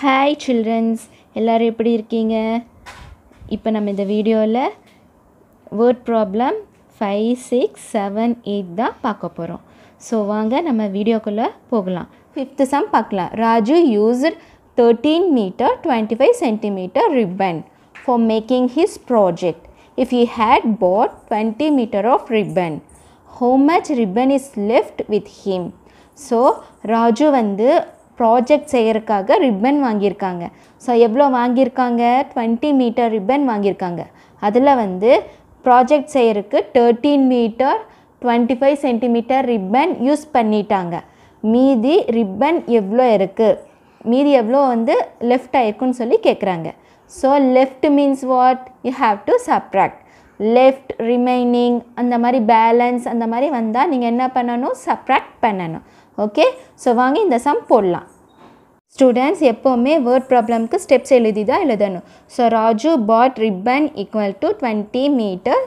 Hi children's எல்லோரும் எப்படி இருக்கீங்க இப்போ நம்ம இந்த வீடியோவில் word problem five six seven eight தான் பார்க்க போகிறோம் ஸோ வாங்க நம்ம வீடியோக்குள்ளே போகலாம் ஃபிஃப்த்து சம் பார்க்கலாம் Raju used thirteen metre twenty five centimetre ribbon for making his project if you had bought twenty metre of ribbon how much ribbon is left with him so Raju வந்து project செய்கிறதுக்காக ribbon வாங்கியிருக்காங்க so எவ்வளோ வாங்கியிருக்காங்க twenty metre ribbon வாங்கியிருக்காங்க அதில் வந்து project செய்கிறதுக்கு thirteen metre twenty five centimetre ribbon use பண்ணிட்டாங்க மீதி ரிப்பன் எவ்வளோ இருக்குது மீதி எவ்வளோ வந்து லெஃப்ட் ஆயிருக்குன்னு சொல்லி கேட்குறாங்க so left means what you have to subtract left remaining அந்த மாதிரி பேலன்ஸ் அந்த மாதிரி வந்தால் நீங்கள் என்ன பண்ணணும் சப்ராக்ட் பண்ணணும் ஓகே ஸோ வாங்க இந்த சம் போடலாம் ஸ்டூடெண்ட்ஸ் எப்போவுமே வேர்ட் ப்ராப்ளம்க்கு ஸ்டெப்ஸ் எழுதி தான் எழுதணும் so Raju bought ribbon equal to twenty metre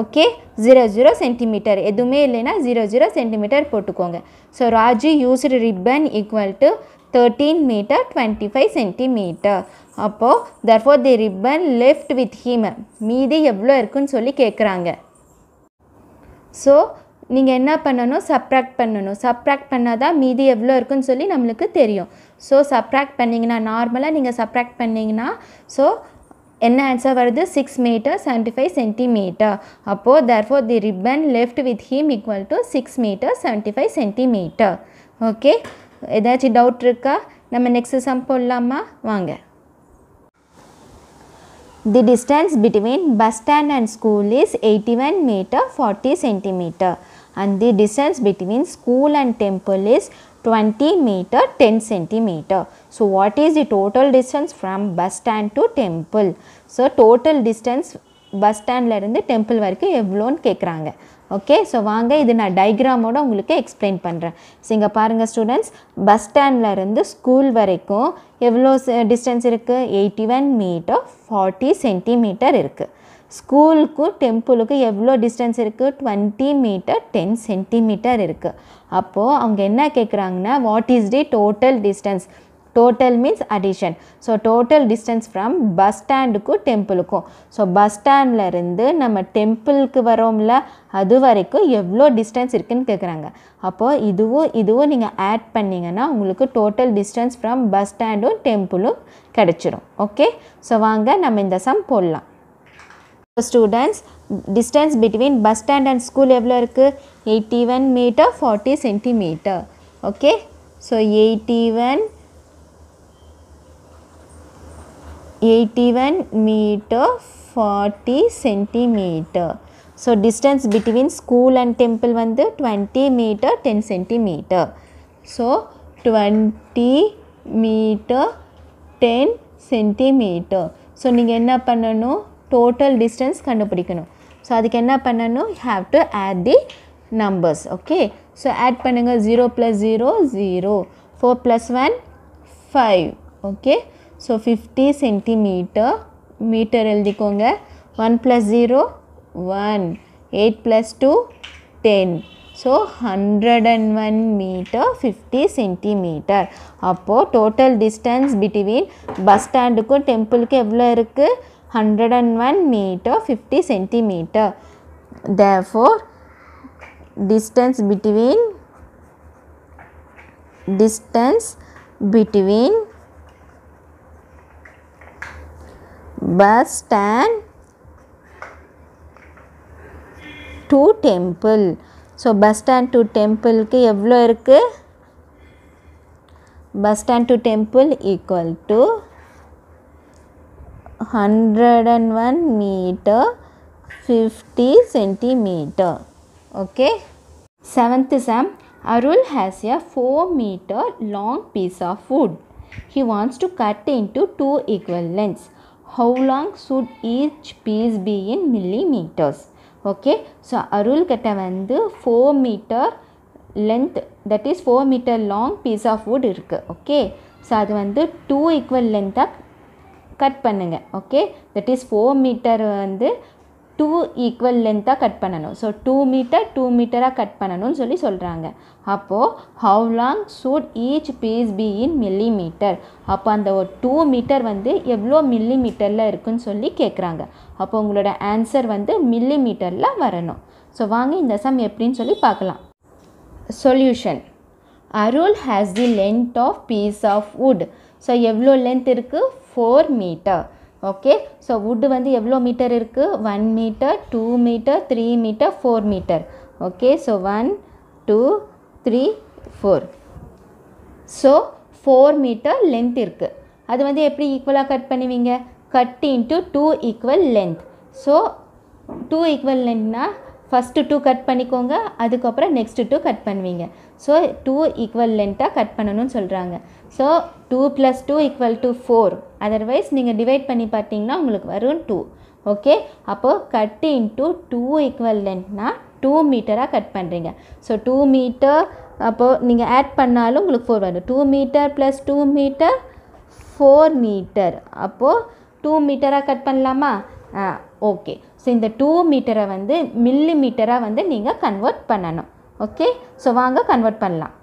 okay zero zero centimetre எதுவுமே இல்லைன்னா ஜீரோ ஜீரோ சென்டிமீட்டர் போட்டுக்கோங்க so Raju used ribbon equal to thirteen metre twenty five centimetre அப்போது therefore the ribbon left with him மீதி எவ்வளோ இருக்குன்னு சொல்லி கேட்குறாங்க ஸோ நீங்கள் என்ன பண்ணணும் சப்ராக்ட் பண்ணணும் சப்ராக்ட் பண்ணால் தான் மீதி எவ்வளோ இருக்குன்னு சொல்லி நம்மளுக்கு தெரியும் ஸோ சப்ராக்ட் பண்ணிங்கன்னா நார்மலாக நீங்கள் சப்ராக்ட் பண்ணிங்கன்னா ஸோ என்ன ஆன்சர் வருது six metre seventy five centimetre அப்போது for the ribbon left with him equal to six metre seventy five centimetre okay ஏதாச்சும் டவுட் இருக்கா நம்ம நெக்ஸ்ட் சம் போடலாமா வாங்க The distance between bus stand and school is 81 meter 40 centimeter and the distance between school and temple is 20 meter 10 centimeter. So what is the total distance from bus stand to temple? So total distance bus ஸ்டாண்ட்லேருந்து temple வரைக்கும் எவ்வளோன்னு கேட்குறாங்க okay so வாங்க இது நான் டைக்ராமோட உங்களுக்கு explain பண்ணுறேன் so இங்கே பாருங்கள் ஸ்டூடெண்ட்ஸ் பஸ் ஸ்டாண்ட்லேருந்து ஸ்கூல் வரைக்கும் எவ்வளோ டிஸ்டன்ஸ் இருக்குது eighty one metre forty centimetre இருக்குது ஸ்கூலுக்கும் டெம்பிளுக்கும் எவ்வளோ டிஸ்டன்ஸ் இருக்குது டுவெண்ட்டி மீட்டர் டென் சென்டிமீட்டர் இருக்குது அப்போது அவங்க என்ன கேட்குறாங்கன்னா what is the total distance total means addition so total distance from bus ஸ்டாண்டுக்கும் டெம்பிளுக்கும் ஸோ பஸ் ஸ்டாண்ட்லேருந்து நம்ம டெம்பிளுக்கு வரோம்ல அது வரைக்கும் எவ்வளோ டிஸ்டன்ஸ் இருக்குதுன்னு கேட்குறாங்க அப்போது இதுவும் இதுவும் நீங்கள் ஆட் பண்ணிங்கன்னா உங்களுக்கு டோட்டல் டிஸ்டன்ஸ் ஃப்ரம் பஸ் ஸ்டாண்டும் டெம்பிளும் கிடச்சிரும் ஓகே ஸோ வாங்க நம்ம இந்த சம் போடலாம் students distance between bus stand and school எவ்வளோ இருக்குது eighty one metre forty centimetre okay so eighty one 81 meter 40 centimeter. So, distance between school and temple வந்து 20 meter 10 centimeter. So, 20 meter 10 centimeter. So, நீங்கள் என்ன பண்ணணும் total distance கண்டுபிடிக்கணும் so அதுக்கு என்ன பண்ணணும் have to add the numbers okay so add பண்ணுங்கள் zero plus zero zero four plus one five okay so fifty centimetre metre एलिको one plus zero one eight plus two ten so hundred and one metre fifty centimetre अब total distance between bus stand को temple के एव्लो hundred and one metre fifty centimetre दोर distance between distance between bus stand to temple. So, bus stand to temple के எவ்வளோ இருக்கு? Bus stand to temple equal to 101 meter 50 centimeter. Okay. Seventh Sam, Arul has a 4 meter long piece of wood. He wants to cut into two equal lengths. how should should each piece be in millimeters okay so Arul கிட்ட வந்து four metre length that is four metre long piece of wood இருக்குது okay so அது வந்து two equal லென்த்தாக cut பண்ணுங்கள் okay that is four metre வந்து two equal லென்த்தாக cut பண்ணணும் ஸோ டூ மீட்டர் டூ மீட்டராக கட் பண்ணணும்னு சொல்லி சொல்கிறாங்க அப்போது how long should each piece be in millimetre அப்போ அந்த ஒரு டூ மீட்டர் வந்து எவ்வளோ மில்லி மீட்டரில் இருக்குன்னு சொல்லி கேட்குறாங்க அப்போ உங்களோட ஆன்சர் வந்து மில்லி மீட்டரில் வரணும் ஸோ வாங்க இந்த சம் எப்படின்னு சொல்லி பார்க்கலாம் solution Arul has the length of piece of wood so எவ்வளோ லென்த் இருக்குது four metre okay so wood வந்து எவ்வளோ மீட்டர் இருக்குது one metre two metre three metre four metre okay so one two three four so four metre length இருக்குது அது வந்து எப்படி ஈக்குவலாக கட் பண்ணுவீங்க cut into two equal length so two equal லென்த்னால் ஃபஸ்ட்டு டூ கட் பண்ணிக்கோங்க அதுக்கப்புறம் நெக்ஸ்ட்டு டூ கட் பண்ணுவீங்க ஸோ டூ ஈக்குவல் லென்த்தாக கட் பண்ணணும்னு சொல்கிறாங்க so two plus two equal to four otherwise நீங்கள் டிவைட் பண்ணி பார்த்தீங்கன்னா உங்களுக்கு வரும் டூ ஓகே அப்போது கட்டு இன்ட்டு டூ ஈக்குவல் லென்த்னா டூ மீட்டராக கட் பண்ணுறீங்க ஸோ டூ மீட்டர் அப்போது நீங்கள் ஆட் பண்ணாலும் உங்களுக்கு ஃபோர் வரும் two metre plus two metre four metre அப்போது டூ மீட்டராக கட் பண்ணலாமா ஆ ஓகே ஸோ இந்த டூ மீட்டரை வந்து மில்லி மீட்டராக வந்து நீங்கள் கன்வெர்ட் பண்ணணும் ஓகே ஸோ வாங்க கன்வெர்ட் பண்ணலாம்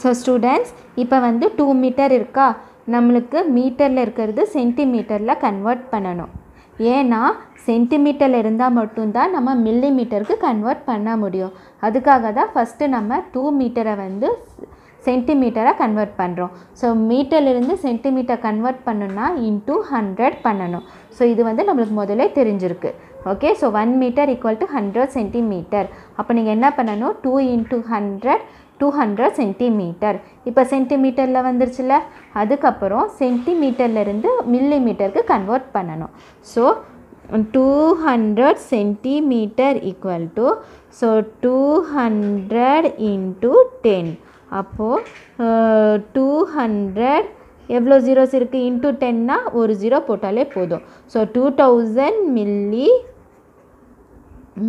ஸோ ஸ்டூடெண்ட்ஸ் இப்போ வந்து டூ மீட்டர் இருக்கா நம்மளுக்கு மீட்டரில் இருக்கிறது சென்டிமீட்டரில் கன்வெர்ட் பண்ணணும் ஏன்னா சென்டிமீட்டரில் இருந்தால் மட்டும்தான் நம்ம மில்லி மீட்டருக்கு கன்வெர்ட் பண்ண முடியும் அதுக்காக தான் ஃபஸ்ட்டு நம்ம டூ மீட்டரை வந்து சென்டிமீட்டராக கன்வெர்ட் பண்ணுறோம் ஸோ மீட்டர்லேருந்து சென்டிமீட்டர் கன்வெர்ட் பண்ணணும்னா இன்டூ ஹண்ட்ரட் பண்ணணும் ஸோ இது வந்து நம்மளுக்கு முதலே தெரிஞ்சிருக்கு okay so one metre equal to hundred centimetre அப்போ நீங்கள் என்ன பண்ணணும் two into hundred two hundred centimetre இப்போ சென்டிமீட்டரில் வந்துருச்சுல அதுக்கப்புறம் சென்டிமீட்டர்லேருந்து மில்லி மீட்டருக்கு கன்வெர்ட் பண்ணணும் so two hundred centimetre equal to so two hundred into ten அப்போது டூ ஹண்ட்ரட் எவ்வளோ ஜீரோஸ் இருக்குது இன்ட்டு டென்னா ஒரு ஜீரோ போட்டாலே போதும் so two thousand 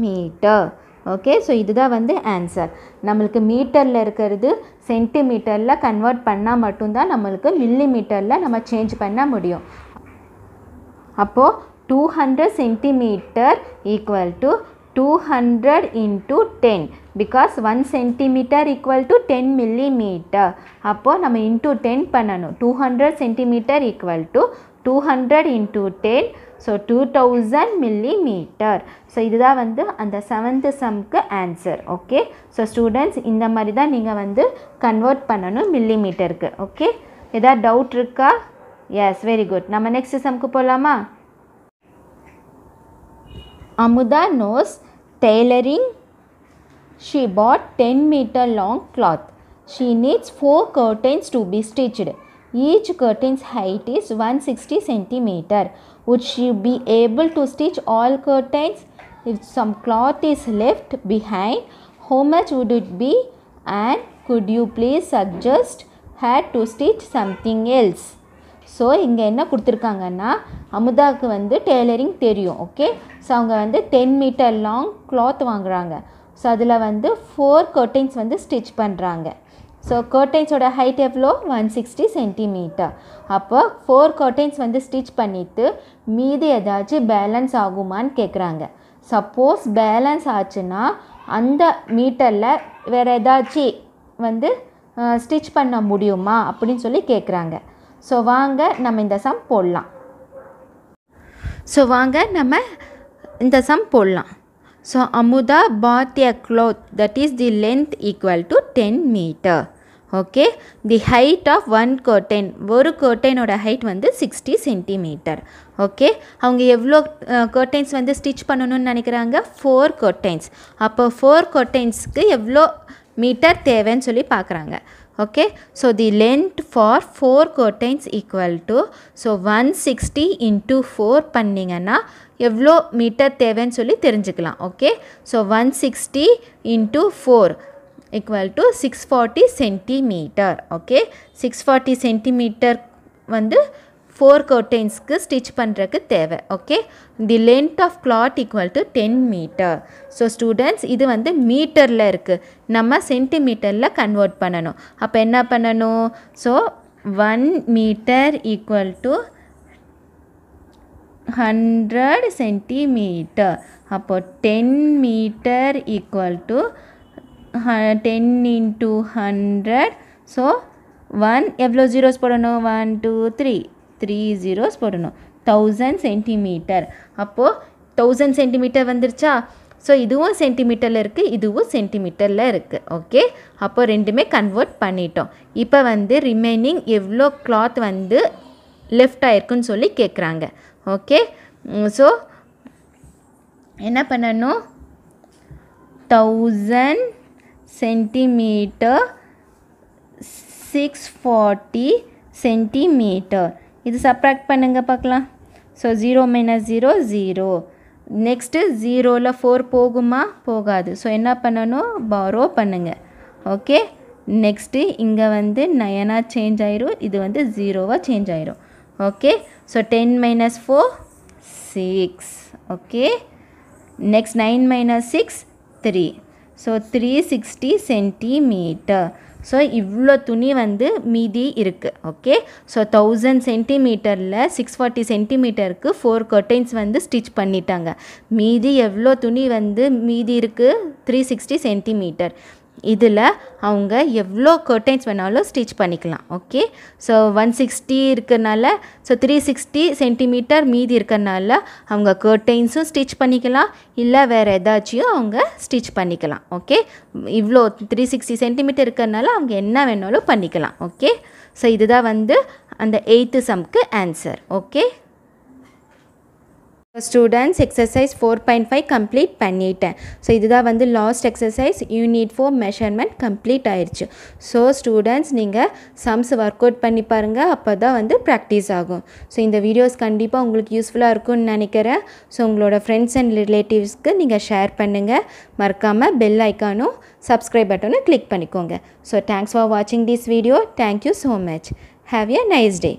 millimetre okay so இதுதான் வந்து ஆன்சர் நம்மளுக்கு மீட்டரில் இருக்கிறது சென்டிமீட்டரில் கன்வெர்ட் பண்ணால் மட்டும்தான் நம்மளுக்கு மில்லி மீட்டரில் நம்ம சேஞ்ச் பண்ண முடியும் அப்போது two hundred centimetre equal to two hundred into ten because one centimetre equal to ten millimetre அப்போது நம்ம இன்ட்டு டென் பண்ணணும் two hundred centimetre equal to two hundred into ten so two thousand millimetre so இதுதான் வந்து அந்த seventh சம்க்கு answer okay so students இந்த மாதிரி தான் நீங்கள் வந்து கன்வெர்ட் பண்ணணும் மில்லிமீட்டருக்கு ஓகே ஏதாவது டவுட் இருக்கா எஸ் வெரி குட் நம்ம நெக்ஸ்ட் சம்க்கு போகலாமா Amudha knows tailoring She bought 10 meter long cloth. She needs 4 curtains to be stitched. Each curtain's height is 160 centimeter. Would she be able to stitch all curtains? If some cloth is left behind, how much would it be? And could you please suggest her to stitch something else? So இங்கே என்ன கொடுத்துருக்காங்கன்னா அமுதாவுக்கு வந்து tailoring தெரியும் okay so அவங்க வந்து ten metre long cloth வாங்குகிறாங்க so அதில் வந்து ஃபோர் கர்டைன்ஸ் வந்து ஸ்டிச் பண்ணுறாங்க ஸோ கர்டைன்ஸோட ஹைட் எவ்வளோ ஒன் சிக்ஸ்டி சென்டிமீட்டர் அப்போ ஃபோர் கர்டைன்ஸ் வந்து ஸ்டிச் பண்ணிவிட்டு மீதி ஏதாச்சும் பேலன்ஸ் ஆகுமான்னு கேட்குறாங்க சப்போஸ் பேலன்ஸ் ஆச்சுன்னா அந்த மீட்டரில் வேறு ஏதாச்சும் வந்து ஸ்டிச் பண்ண முடியுமா அப்படின்னு சொல்லி கேட்குறாங்க ஸோ வாங்க நம்ம இந்த சம் போடலாம் ஸோ வாங்க நம்ம இந்த சம் போடலாம் So Amuda bought a cloth that is the length equal to 10 meter. Okay the height of one curtain ஒரு கோட்டைனோட ஹைட் வந்து சிக்ஸ்டி சென்டிமீட்டர் ஓகே அவங்க எவ்வளோ கோட்டைன்ஸ் வந்து ஸ்டிச் பண்ணணும்னு நினைக்கிறாங்க ஃபோர் கோட்டைன்ஸ் அப்போ ஃபோர் கோட்டைன்ஸ்க்கு எவ்வளோ மீட்டர் தேவைன்னு சொல்லி பார்க்குறாங்க okay so the length for four curtains equal to so one sixty into four பண்ணிங்கன்னா எவ்வளோ மீட்டர் தேவைன்னு சொல்லி தெரிஞ்சுக்கலாம் okay so one sixty into four equal to six forty centimetre okay six forty centimetre வந்து four கர்டைன்ஸ்க்கு stitch பண்ணுறதுக்கு தேவை okay the length of cloth equal to ten metre so students இது வந்து மீட்டரில் இருக்குது நம்ம சென்டிமீட்டரில் கன்வெர்ட் பண்ணணும் அப்போ என்ன பண்ணணும் so one metre equal to hundred centimetre அப்போ ten metre equal to ten into hundred so one எவ்வளோ ஜீரோஸ் போடணும் one two three three zeros போடணும் தௌசண்ட் சென்டிமீட்டர் அப்போது தௌசண்ட் சென்டிமீட்டர் வந்துருச்சா ஸோ இதுவும் சென்டிமீட்டரில் இருக்குது இதுவும் சென்டிமீட்டரில் இருக்குது ஓகே அப்போது ரெண்டுமே கன்வெர்ட் பண்ணிட்டோம் இப்போ வந்து ரிமைனிங் எவ்வளோ கிளாத் வந்து லெஃப்ட் ஆயிருக்குன்னு சொல்லி கேட்குறாங்க ஓகே ஸோ mm, என்ன பண்ணணும் thousand centimetre six forty centimetre இது சப்ராக்ட் பண்ணுங்கள் பார்க்கலாம் so zero minus zero zero next ஜீரோவில் ஃபோர் போகுமா போகாது ஸோ என்ன பண்ணணும் பாரோ பண்ணுங்கள் ஓகே நெக்ஸ்ட்டு இங்கே வந்து நயனாக சேஞ்ச் ஆயிரும் இது வந்து ஜீரோவாக சேஞ்ச் ஆயிரும் okay So 10 minus 4, 6. Okay. Next 9 minus 6, 3. So three sixty centimetre so இவ்வளோ துணி வந்து மீதி இருக்குது ஓகே ஸோ தௌசண்ட் சென்டிமீட்டரில் சிக்ஸ் ஃபார்ட்டி சென்டிமீட்டருக்கு ஃபோர் கர்டைன்ஸ் வந்து ஸ்டிச் பண்ணிட்டாங்க மீதி எவ்வளோ துணி வந்து மீதி இருக்குது த்ரீ சிக்ஸ்டி சென்டிமீட்டர் இதில் அவங்க எவ்வளோ கர்டைன்ஸ் வேணாலும் ஸ்டிச் பண்ணிக்கலாம் ஓகே ஸோ ஒன் சிக்ஸ்டி இருக்கிறனால ஸோ த்ரீ சிக்ஸ்டி சென்டிமீட்டர் மீதி இருக்கிறனால அவங்க கர்டைன்ஸும் ஸ்டிச் பண்ணிக்கலாம் இல்லை வேறு ஏதாச்சும் அவங்க ஸ்டிச் பண்ணிக்கலாம் ஓகே இவ்வளோ த்ரீ சிக்ஸ்டி சென்டிமீட்டர் இருக்கிறனால அவங்க என்ன வேணாலும் பண்ணிக்கலாம் ஓகே ஸோ இதுதான் வந்து அந்த எயித்து சம்க்கு answer okay students exercise four point five complete பண்ணிட்டேன் ஸோ இதுதான் வந்து last exercise unit four measurement complete ஆயிடுச்சு ஸோ ஸ்டூடெண்ட்ஸ் நீங்கள் சம்ஸ் ஒர்க் அவுட் பண்ணி பாருங்கள் அப்போ தான் வந்து ப்ராக்டிஸ் ஆகும் ஸோ இந்த வீடியோஸ் கண்டிப்பாக உங்களுக்கு யூஸ்ஃபுல்லாக இருக்கும்னு நினைக்கிறேன் ஸோ உங்களோட ஃப்ரெண்ட்ஸ் அண்ட் ரிலேட்டிவ்ஸ்க்கு நீங்கள் ஷேர் பண்ணுங்கள் மறக்காமல் பெல் ஐக்கானும் சப்ஸ்கிரைப் பட்டனும் கிளிக் பண்ணிக்கோங்க ஸோ தேங்க்ஸ் ஃபார் வாட்சிங் this video thank you so much have a nice day